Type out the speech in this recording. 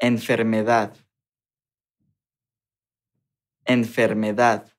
enfermedad, enfermedad.